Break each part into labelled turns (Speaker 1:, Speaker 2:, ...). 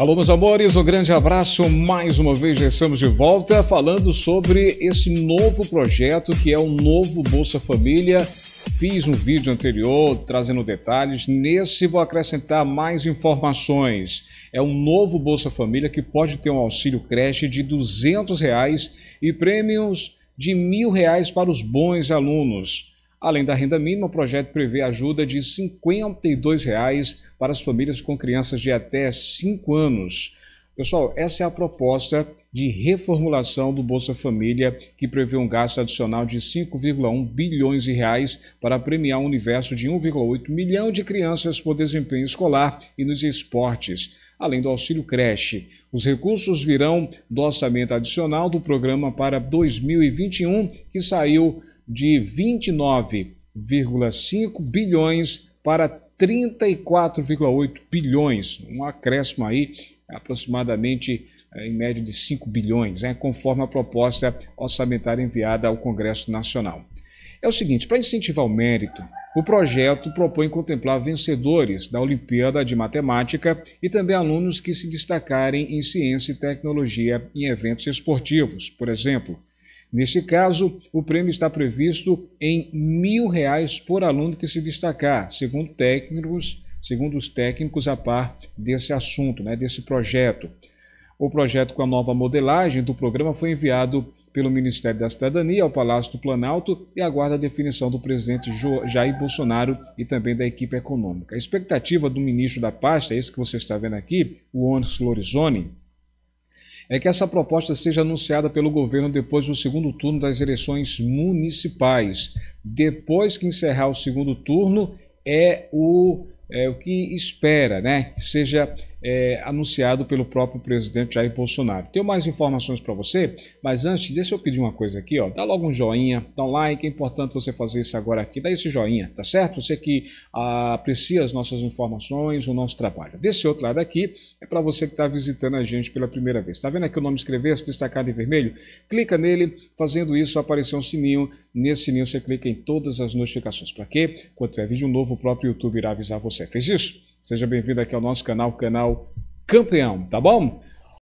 Speaker 1: Alô, meus amores, um grande abraço. Mais uma vez já estamos de volta falando sobre esse novo projeto que é o novo Bolsa Família. Fiz um vídeo anterior trazendo detalhes. Nesse vou acrescentar mais informações. É um novo Bolsa Família que pode ter um auxílio creche de R$ reais e prêmios de R$ reais para os bons alunos. Além da renda mínima, o projeto prevê ajuda de R$ 52 reais para as famílias com crianças de até 5 anos. Pessoal, essa é a proposta de reformulação do Bolsa Família, que prevê um gasto adicional de 5,1 bilhões de reais para premiar um universo de 1,8 milhão de crianças por desempenho escolar e nos esportes, além do auxílio creche. Os recursos virão do orçamento adicional do programa para 2021, que saiu de 29,5 bilhões para 34,8 bilhões, um acréscimo aí é aproximadamente é, em média de 5 bilhões, né, conforme a proposta orçamentária enviada ao Congresso Nacional. É o seguinte, para incentivar o mérito, o projeto propõe contemplar vencedores da Olimpíada de Matemática e também alunos que se destacarem em ciência e tecnologia em eventos esportivos, por exemplo, Neste caso, o prêmio está previsto em mil reais por aluno que se destacar, segundo técnicos, segundo os técnicos a par desse assunto, né, desse projeto. O projeto com a nova modelagem do programa foi enviado pelo Ministério da Cidadania ao Palácio do Planalto e aguarda a definição do presidente Jair Bolsonaro e também da equipe econômica. A expectativa do ministro da pasta, esse que você está vendo aqui, o Onyx Lorizoni, é que essa proposta seja anunciada pelo governo depois do segundo turno das eleições municipais. Depois que encerrar o segundo turno, é o, é o que espera, né? Que seja é, anunciado pelo próprio presidente Jair Bolsonaro. Tenho mais informações para você, mas antes, deixa eu pedir uma coisa aqui, ó. Dá logo um joinha, dá um like, é importante você fazer isso agora aqui, dá esse joinha, tá certo? Você que ah, aprecia as nossas informações, o nosso trabalho. Desse outro lado aqui, é para você que está visitando a gente pela primeira vez. Está vendo aqui o nome escrever se destacado em vermelho? Clica nele, fazendo isso aparecer um sininho. Nesse sininho você clica em todas as notificações. Para quê? Quando tiver vídeo novo, o próprio YouTube irá avisar você. Fez isso? Seja bem-vindo aqui ao nosso canal, canal Campeão, tá bom?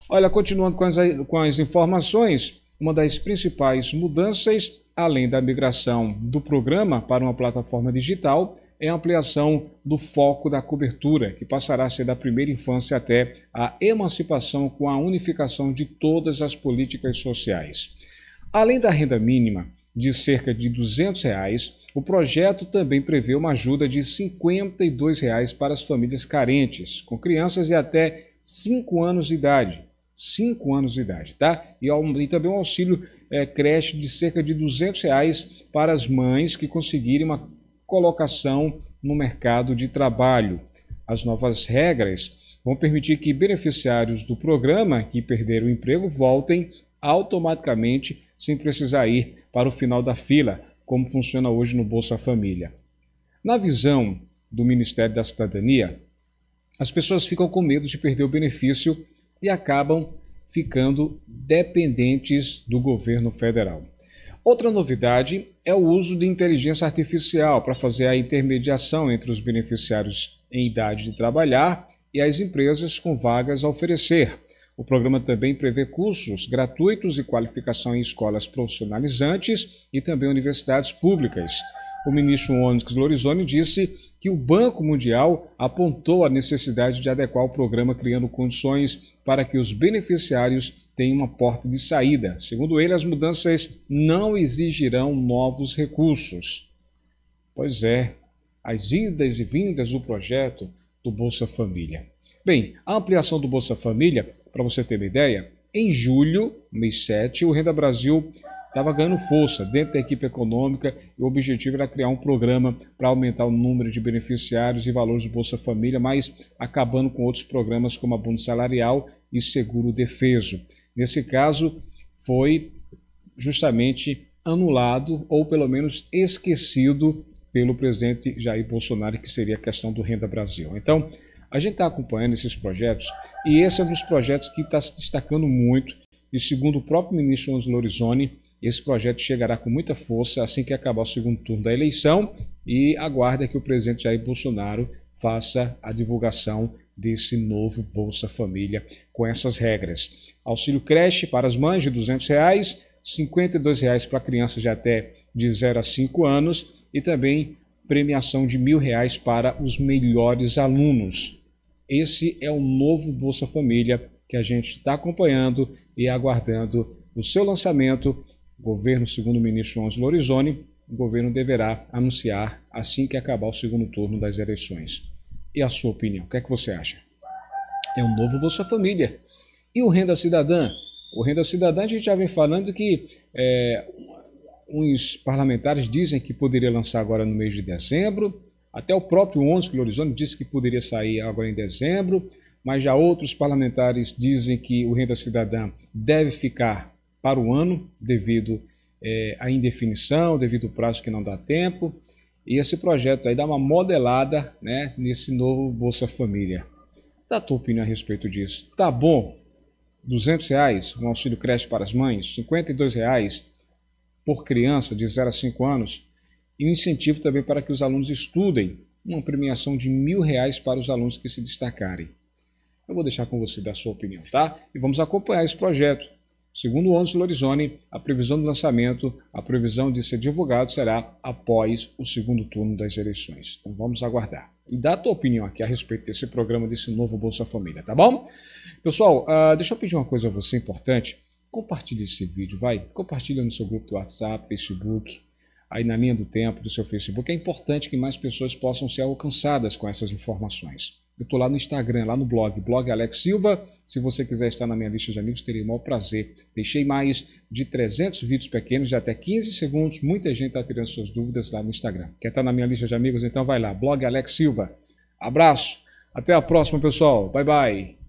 Speaker 1: Olha, continuando com as, com as informações, uma das principais mudanças, além da migração do programa para uma plataforma digital, é a ampliação do foco da cobertura, que passará a ser da primeira infância até a emancipação com a unificação de todas as políticas sociais. Além da renda mínima, de cerca de R$ 200, reais, o projeto também prevê uma ajuda de R$ 52 reais para as famílias carentes, com crianças e até 5 anos de idade. 5 anos de idade, tá? E, e também um auxílio é, creche de cerca de R$ 200 reais para as mães que conseguirem uma colocação no mercado de trabalho. As novas regras vão permitir que beneficiários do programa que perderam o emprego voltem automaticamente sem precisar ir para o final da fila, como funciona hoje no Bolsa Família. Na visão do Ministério da Cidadania, as pessoas ficam com medo de perder o benefício e acabam ficando dependentes do governo federal. Outra novidade é o uso de inteligência artificial para fazer a intermediação entre os beneficiários em idade de trabalhar e as empresas com vagas a oferecer. O programa também prevê cursos gratuitos e qualificação em escolas profissionalizantes e também universidades públicas. O ministro Onyx Lorizoni disse que o Banco Mundial apontou a necessidade de adequar o programa criando condições para que os beneficiários tenham uma porta de saída. Segundo ele, as mudanças não exigirão novos recursos. Pois é, as idas e vindas do projeto do Bolsa Família. Bem, a ampliação do Bolsa Família para você ter uma ideia, em julho, mês 7, o Renda Brasil estava ganhando força dentro da equipe econômica e o objetivo era criar um programa para aumentar o número de beneficiários e valores do Bolsa Família, mas acabando com outros programas como abono salarial e seguro defeso. Nesse caso, foi justamente anulado ou pelo menos esquecido pelo presidente Jair Bolsonaro, que seria a questão do Renda Brasil. Então, a gente está acompanhando esses projetos e esse é um dos projetos que está se destacando muito. E segundo o próprio ministro Angelo Lorenzoni, esse projeto chegará com muita força assim que acabar o segundo turno da eleição e aguarda que o presidente Jair Bolsonaro faça a divulgação desse novo Bolsa Família com essas regras. Auxílio creche para as mães de R$ 200, reais, R$ 52 reais para crianças de até de 0 a 5 anos e também premiação de mil reais para os melhores alunos. Esse é o novo Bolsa Família que a gente está acompanhando e aguardando o seu lançamento. O governo, segundo o ministro Onze Lorizone, o governo deverá anunciar assim que acabar o segundo turno das eleições. E a sua opinião? O que é que você acha? É o novo Bolsa Família. E o Renda Cidadã? O Renda Cidadã a gente já vem falando que é, uns parlamentares dizem que poderia lançar agora no mês de dezembro, até o próprio Onze Clorizone disse que poderia sair agora em dezembro, mas já outros parlamentares dizem que o Renda Cidadã deve ficar para o ano, devido é, à indefinição, devido ao prazo que não dá tempo. E esse projeto aí dá uma modelada né, nesse novo Bolsa Família. Dá tua opinião a respeito disso. Tá bom, 200 reais, um auxílio creche para as mães, 52 reais, por criança de 0 a 5 anos e um incentivo também para que os alunos estudem, uma premiação de mil reais para os alunos que se destacarem. Eu vou deixar com você da sua opinião, tá? E vamos acompanhar esse projeto. Segundo o Ângelo Lorenzoni, a previsão do lançamento, a previsão de ser divulgado será após o segundo turno das eleições. Então vamos aguardar. E dá a tua opinião aqui a respeito desse programa, desse novo Bolsa Família, tá bom? Pessoal, uh, deixa eu pedir uma coisa a você importante compartilhe esse vídeo, vai, compartilha no seu grupo do WhatsApp, Facebook, aí na linha do tempo do seu Facebook. É importante que mais pessoas possam ser alcançadas com essas informações. Eu estou lá no Instagram, lá no blog, blog Alex Silva. Se você quiser estar na minha lista de amigos, terei o maior prazer. Deixei mais de 300 vídeos pequenos de até 15 segundos. Muita gente está tirando suas dúvidas lá no Instagram. Quer estar tá na minha lista de amigos? Então vai lá, blog Alex Silva. Abraço, até a próxima, pessoal. Bye, bye.